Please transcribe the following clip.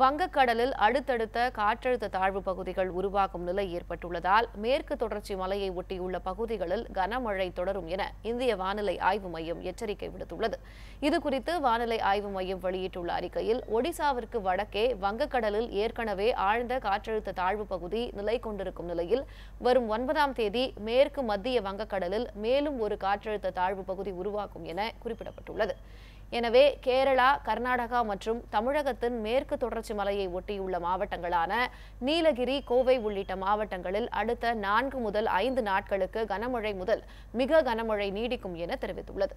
வங்கக்கடலில் அடுத்தடுத்த காற்றழுத்த தாழ்வு பகுதிகள் உருவாகும் நிலை ஏற்பட்டுள்ளதால் மேற்கு தொடர்ச்சி மலையை ஒட்டியுள்ள பகுதிகளில் கனமழை தொடரும் என இந்திய வானிலை ஆய்வு மையம் எச்சரிக்கை விடுத்துள்ளது இதுகுறித்து வானிலை ஆய்வு மையம் வெளியிட்டுள்ள அறிக்கையில் ஒடிசாவிற்கு வடக்கே வங்கக்கடலில் ஏற்கனவே ஆழ்ந்த காற்றழுத்த தாழ்வு பகுதி நிலை கொண்டிருக்கும் நிலையில் வரும் ஒன்பதாம் தேதி மேற்கு மத்திய வங்கக்கடலில் மேலும் ஒரு காற்றழுத்த தாழ்வு பகுதி உருவாகும் என குறிப்பிடப்பட்டுள்ளது எனவே கேரளா கர்நாடகா மற்றும் தமிழகத்தின் மேற்கு தொடர்ச்சி மலையை ஒட்டியுள்ள மாவட்டங்களான நீலகிரி கோவை உள்ளிட்ட மாவட்டங்களில் அடுத்த நான்கு முதல் ஐந்து நாட்களுக்கு கனமழை முதல் மிக கனமழை நீடிக்கும் என தெரிவித்துள்ளது